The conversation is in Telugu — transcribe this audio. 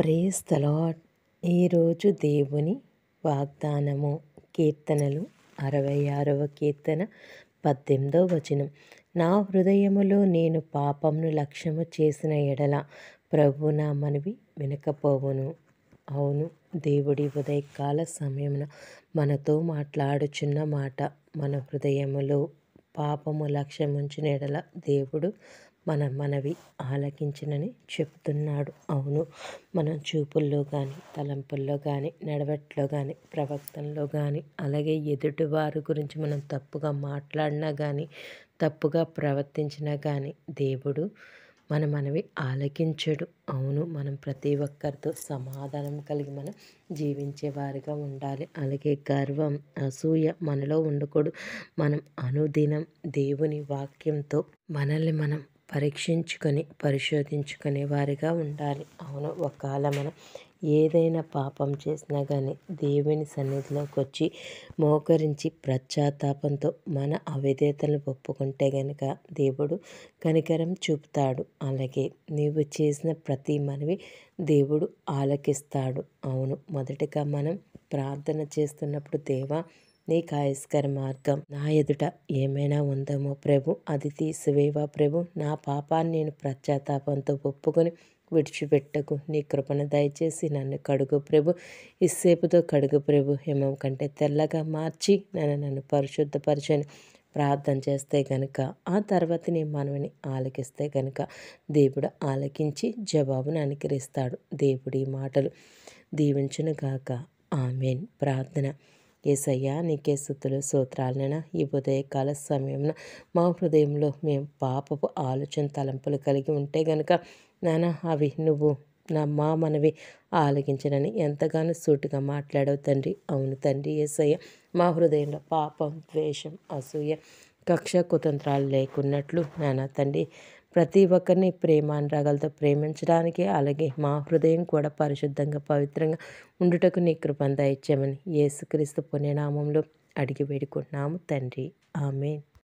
ప్రేస్ ఈరోజు దేవుని వాగ్దానము కీర్తనలు అరవై ఆరవ కీర్తన పద్దెనిమిదో వచనం నా హృదయములో నేను పాపంను లక్ష్యము చేసిన ఎడల ప్రభు నా మనవి వినకపోవును అవును దేవుడి ఉదయకాల సమయమున మనతో మాట్లాడుచున్న మాట మన హృదయములో పాపము లక్ష్యముంచిన ఎడల దేవుడు మన మనవి ఆలకించినని చెప్తున్నాడు అవును మనం చూపుల్లో కానీ తలంపుల్లో కానీ నడవట్లో కానీ ప్రవర్తనలో కానీ అలాగే ఎదుటివారి గురించి మనం తప్పుగా మాట్లాడినా కానీ తప్పుగా ప్రవర్తించినా కానీ దేవుడు మన మనవి ఆలకించడు అవును మనం ప్రతి ఒక్కరితో సమాధానం కలిగి మనం జీవించేవారిగా ఉండాలి అలాగే గర్వం అసూయ మనలో ఉండకూడదు మనం అనుదినం దేవుని వాక్యంతో మనల్ని మనం పరీక్షించుకొని పరిశోధించుకునే వారిగా ఉండాలి అవును ఒకవేళ మనం ఏదైనా పాపం చేసినా కానీ దేవుని సన్నిధిలోకి వచ్చి మోకరించి ప్రశ్చాత్తాపంతో మన అవిధేతలు ఒప్పుకుంటే గనుక దేవుడు కనికరం చూపుతాడు అలాగే నీవు చేసిన ప్రతి మనవి దేవుడు ఆలకిస్తాడు అవును మొదటిగా మనం ప్రార్థన చేస్తున్నప్పుడు దేవా నీ కాయస్కర మార్గం నా ఎదుట ఏమైనా ఉందేమో ప్రభు అది తీసివేవా ప్రభు నా పాపాన్ని నేను ప్రత్యాతాపంతో ఒప్పుకొని విడిచిపెట్టకు నీ కృపను దయచేసి నన్ను కడుగు ప్రభు ఇస్సేపుతో కడుగు ప్రభు హిమం కంటే తెల్లగా మార్చి నన్ను నన్ను పరిశుద్ధపరచని ప్రార్థన చేస్తే గనుక ఆ తర్వాత నీ మనవిని ఆలకిస్తే గనుక దేవుడు ఆలకించి జవాబును అనుకరిస్తాడు దేవుడి మాటలు దీవించను గాక ఆమెన్ ప్రార్థన ఏసయ్యా నీకే స్థుతులు సూత్రాలనైనా ఈ ఉదయకాల సమయంలో మా హృదయంలో మేము పాపపు ఆలోచన తలంపులు కలిగి ఉంటే గనుక నానా అవి నువ్వు నా మా మనవి ఆలోగించనని ఎంతగానో సూటిగా మాట్లాడవు తండ్రి అవును తండ్రి ఏసయ్య మా హృదయంలో పాపం ద్వేషం అసూయ కక్ష కుతంత్రాలు లేకున్నట్లు నానా తండ్రి ప్రతి ఒక్కరిని ప్రేమ అనురాగాలతో ప్రేమించడానికి అలాగే మా హృదయం కూడా పరిశుద్ధంగా పవిత్రంగా ఉండుటకు నీ కృపంతా ఇచ్చామని యేసుక్రీస్తు పుణ్యనామంలో అడిగి వేడుకుంటున్నాము తండ్రి ఆమె